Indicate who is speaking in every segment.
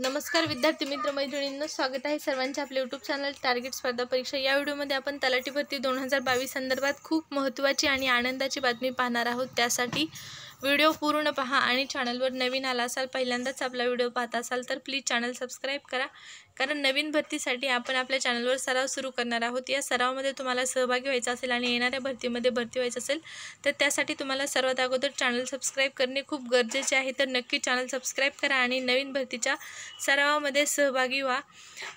Speaker 1: नमस्कार विद्यार्थी मित्र मैत्रिणींना स्वागत आहे सर्वांचे आपले यूट्यूब चॅनल टार्गेट स्पर्धा परीक्षा या व्हिडिओमध्ये आपण तलाठी भरती दोन हजार बावीस संदर्भात खूप महत्त्वाची आणि आनंदाची बातमी पाहणार आहोत त्यासाठी व्हिडिओ पूर्ण पहा आणि चॅनलवर नवीन आला असाल पहिल्यांदाच आपला व्हिडिओ पाहत असाल तर प्लीज चॅनल सबस्क्राईब करा कारण नवीन भरतीसाठी आपण आपल्या चॅनलवर सराव सुरू करणार आहोत या सरावामध्ये तुम्हाला सहभागी व्हायचा असेल आणि येणाऱ्या भरतीमध्ये भरती व्हायचं असेल तर त्यासाठी तुम्हाला सर्वात अगोदर चॅनल सबस्क्राईब करणे खूप गरजेचे आहे तर नक्की चॅनल सबस्क्राईब करा आणि नवीन भरतीच्या सरावामध्ये सहभागी व्हा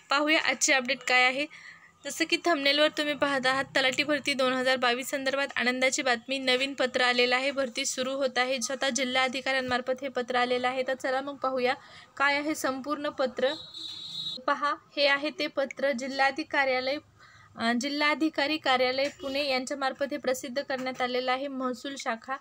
Speaker 1: पाहूया आजचे अपडेट काय आहे जसं की थमनेलवर तुम्ही पाहत आहात तलाठी भरती दोन हजार बावीस संदर्भात आनंदाची बातमी नवीन पत्र आलेलं आहे भरती सुरू होत आहे स्वतः जिल्हा अधिकाऱ्यांमार्फत हे पत्र आलेलं आहे तर चला मग पाहूया काय आहे संपूर्ण पत्र पहा हे आहे ते पत्र जिल्हाधिकार्यालय जिल्हाधिकारी कार्यालय पुणे यांच्यामार्फत हे प्रसिद्ध करण्यात आलेलं आहे महसूल शाखा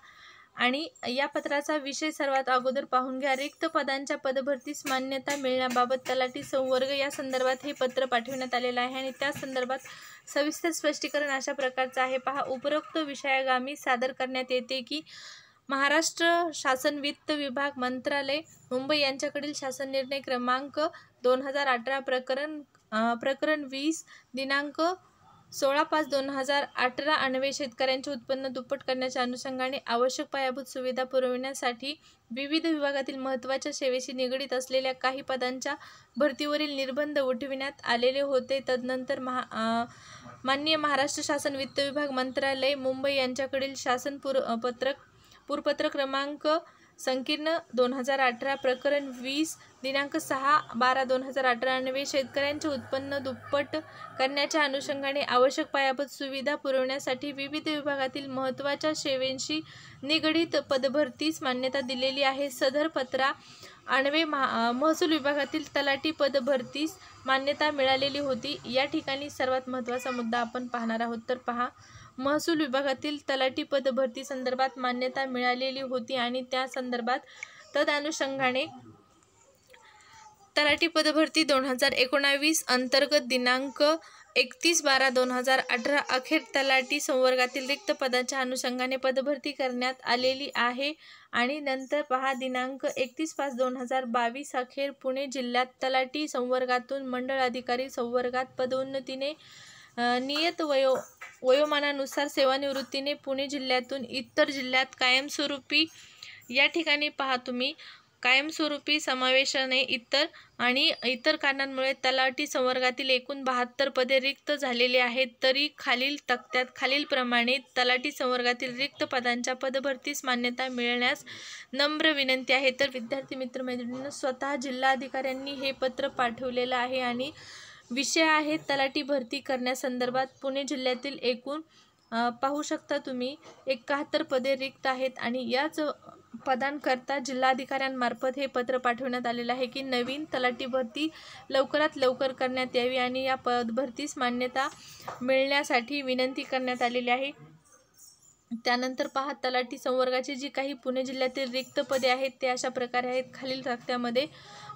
Speaker 1: आणि या पत्राचा विषय सर्वात अगोदर पाहून घ्या रिक्त पदांच्या पदभरतीस मान्यता मिळण्याबाबत तलाठी संवर्ग या संदर्भात हे पत्र पाठविण्यात आलेलं आहे आणि त्या संदर्भात सविस्तर स्पष्टीकरण अशा प्रकारचं आहे पहा उपरोक्त विषयागामी सादर करण्यात येते की महाराष्ट्र शासन वित्त विभाग मंत्रालय मुंबई यांच्याकडील शासन निर्णय क्रमांक दोन हजार अठरा प्रकरण प्रकरण वीस दिनांक सोळा पाच दोन हजार अठरा आणवे शेतकऱ्यांचे उत्पन्न दुप्पट करण्याच्या अनुषंगाने आवश्यक पायाभूत सुविधा पुरविण्यासाठी विविध विभागातील महत्त्वाच्या सेवेशी निगडीत असलेल्या काही पदांच्या भरतीवरील निर्बंध उठविण्यात आलेले होते तदनंतर महा माननीय महाराष्ट्र शासन वित्त विभाग मंत्रालय मुंबई यांच्याकडील शासन पुर पत्रक पूरपत्र क्रमांक संकीर्ण दोन हजार अठरा प्रकरण वीस दिनांक सहा बारा दोन हजार अठरा शेतकऱ्यांचे उत्पन्न दुप्पट करण्याच्या अनुषंगाने आवश्यक पायाभूत सुविधा पुरवण्यासाठी विविध विभागातील महत्त्वाच्या सेवेंशी निगडीत पदभरतीस मान्यता दिलेली आहे सदर पत्रा आणवे महसूल विभागातील तलाठी पदभरतीस मान्यता मिळालेली होती या ठिकाणी सर्वात महत्त्वाचा मुद्दा आपण पाहणार आहोत तर पहा महसूल विभागातील तलाठी पदभरती संदर्भात मान्यता मिळालेली होती आणि त्या संदर्भात तदानुषंगाने तलाठी पदभरती दोन हजार एकोणावीस अंतर्गत दिनांक एकतीस बारा दोन हजार अठरा अखेर तलाठी संवर्गातील रिक्त पदाच्या अनुषंगाने पदभरती करण्यात आलेली आहे आणि नंतर पहा दिनांक एकतीस पाच दोन हजार बावीस अखेर पुणे जिल्ह्यात तलाठी संवर्गातून मंडळ अधिकारी संवर्गात पदोन्नतीने नियत वयो वयोमानानुसार सेवानिवृत्तीने पुणे जिल्ह्यातून इतर जिल्ह्यात कायमस्वरूपी या ठिकाणी पहा तुम्ही कायमस्वरूपी समावेशाने इतर आणि इतर कारणांमुळे तलाठी संवर्गातील एकूण बहात्तर पदे रिक्त झालेली आहेत तरी खालील तक्त्यात खालीलप्रमाणे तलाठी संवर्गातील रिक्त पदांच्या पदभरतीस मान्यता मिळण्यास नम्र विनंती आहे तर विद्यार्थी मित्रमैत्रिणींना स्वतः जिल्हाधिकाऱ्यांनी हे पत्र पाठवलेलं आहे आणि विषय आहे तलाठी भरती करण्यासंदर्भात पुणे जिल्ह्यातील एकूण पाहू शकता तुम्ही एकाहत्तर पदे रिक्त आहेत आणि याच पदांकरता जिल्हाधिकाऱ्यांमार्फत हे पत्र पाठवण्यात आलेलं आहे की नवीन तलाठी भरती लवकरात लवकर करण्यात यावी आणि या पद भरतीस मान्यता मिळण्यासाठी विनंती करण्यात आलेली आहे त्यानंतर पहा तलाठी संवर्गाची जी काही पुणे जिल्ह्यातील रिक्त पदे आहेत ते अशा प्रकारे आहेत खालील तक्त्यामध्ये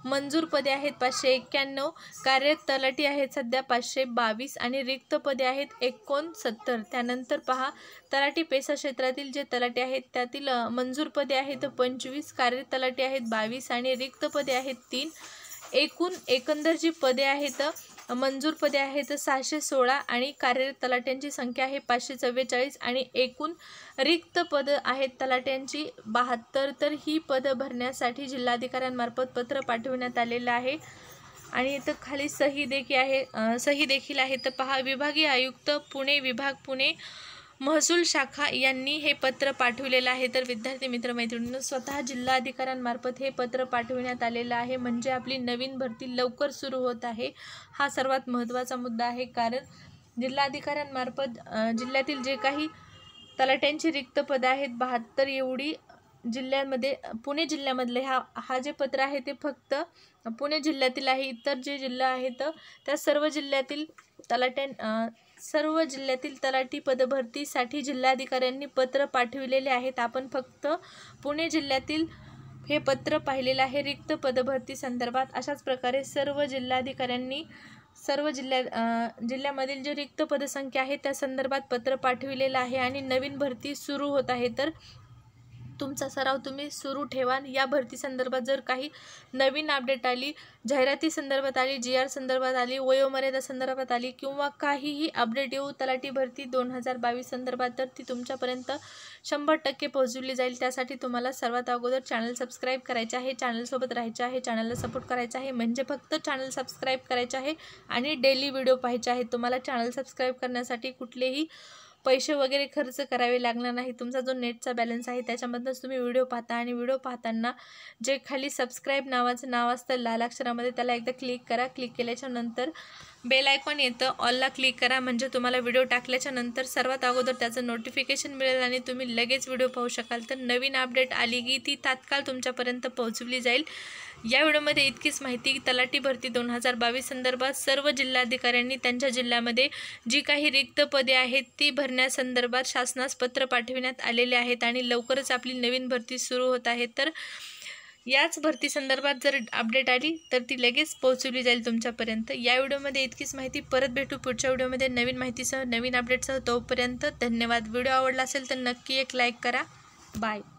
Speaker 1: मंजूर पदे आहेत पाचशे एक्क्याण्णव कार्यरत तलाठी आहेत सध्या पाचशे बावीस आणि रिक्त पदे आहेत एकोणसत्तर त्यानंतर पहा तलाठी पेसा क्षेत्रातील जे तलाठी आहेत त्यातील मंजूर पदे आहेत पंचवीस कार्यरत तलाठी आहेत बावीस आणि रिक्त पदे आहेत तीन एकूण एकंदर जी पदे आहेत मंजूर पदे आहेत सहाशे सोळा आणि कार्यरत तलाट्यांची संख्या आहे पाचशे चव्वेचाळीस आणि एकूण रिक्त पद आहेत तलाट्यांची बहात्तर तर ही पदं भरण्यासाठी जिल्हाधिकाऱ्यांमार्फत पत्र पाठविण्यात आलेलं आहे आणि इथं खाली सही देखील आहे सही देखील आहे तर पहा विभागीय आयुक्त पुणे विभाग पुणे महसूल शाखा यांनी हे पत्र पाठवलेलं आहे तर विद्यार्थी मैत्रिणींनो स्वतः जिल्हाधिकाऱ्यांमार्फत हे पत्र पाठविण्यात आलेलं आहे म्हणजे आपली नवीन भरती लवकर सुरू होत आहे हा सर्वात महत्त्वाचा मुद्दा आहे कारण जिल्हाधिकाऱ्यांमार्फत जिल्ह्यातील जे काही तलाट्यांची रिक्त पदं आहेत बहात्तर एवढी जिल्ह्यामध्ये पुणे जिल्ह्यामधले हा हा जे पत्र आहे ते फक्त पुणे जिल्ह्यातील आहे इतर जे जिल्हा आहेत त्या सर्व जिल्ह्यातील तलाट्यां सर्व जिल्ह्यातील तलाठी पदभरतीसाठी जिल्हाधिकाऱ्यांनी पत्र पाठविलेले आहेत आपण फक्त पुणे जिल्ह्यातील हे पत्र पाहिलेलं आहे रिक्त पदभरती संदर्भात अशाच प्रकारे सर्व जिल्हाधिकाऱ्यांनी सर्व जिल्ह्या जिल्ह्यामधील जे रिक्त पदसंख्या आहे त्या संदर्भात पत्र पाठविलेलं आहे आणि नवीन भरती सुरू होत आहे तर तुमचा सराव तुम्ही सुरू ठेवा या भरती संदर्भात जर काही नवीन अपडेट आली जाहिराती संदर्भात आली जी आर संदर्भात आली वयोमर्यादा संदर्भात आली किंवा काहीही अपडेट येऊ तलाठी भरती दोन हजार बावीस संदर्भात तर ती तुमच्यापर्यंत शंभर टक्के पोहोचवली जाईल त्यासाठी तुम्हाला सर्वात अगोदर चॅनल सबस्क्राईब करायचे आहे चॅनलसोबत राहायचे आहे चॅनलला सपोर्ट करायचा आहे म्हणजे फक्त चॅनल सबस्क्राईब करायचे आहे आणि डेली व्हिडिओ पाहायचे आहे तुम्हाला चॅनल सबस्क्राईब करण्यासाठी कुठलेही पैसे वगैरे खर्च करावे लागणार नाही तुमचा जो नेटचा बॅलन्स आहे त्याच्यामधनंच तुम्ही व्हिडिओ पाहता आणि व्हिडिओ पाहताना जे खाली सबस्क्राईब नावाचं नाव असतं लाल अक्षरामध्ये त्याला एकदा क्लिक करा क्लिक केल्याच्यानंतर बेल आयकॉन येतं ऑलला क्लिक करा म्हणजे तुम्हाला व्हिडिओ टाकल्याच्या नंतर सर्वात अगोदर त्याचं नोटिफिकेशन मिळेल आणि तुम्ही लगेच व्हिडिओ पाहू शकाल तर नवीन अपडेट आली की ती तात्काळ तुमच्यापर्यंत पोहोचवली जाईल या व्हिडिओमध्ये इतकीच माहिती तलाठी भरती दोन हजार बावीस संदर्भात सर्व जिल्हाधिकाऱ्यांनी त्यांच्या जिल्ह्यामध्ये जी काही रिक्त पदे आहेत ती भरण्यासंदर्भात शासनास पत्र पाठविण्यात आलेले आहेत आणि लवकरच आपली नवीन भरती सुरू होत आहे तर याच भरती संदर्भात जर अपडेट आली तर ती लगेच पोहोचवली जाईल तुमच्यापर्यंत या व्हिडिओमध्ये इतकीच माहिती परत भेटू पुढच्या व्हिडिओमध्ये नवीन माहितीसह नवीन अपडेटसह तोपर्यंत धन्यवाद व्हिडिओ आवडला असेल तर नक्की एक लाईक करा बाय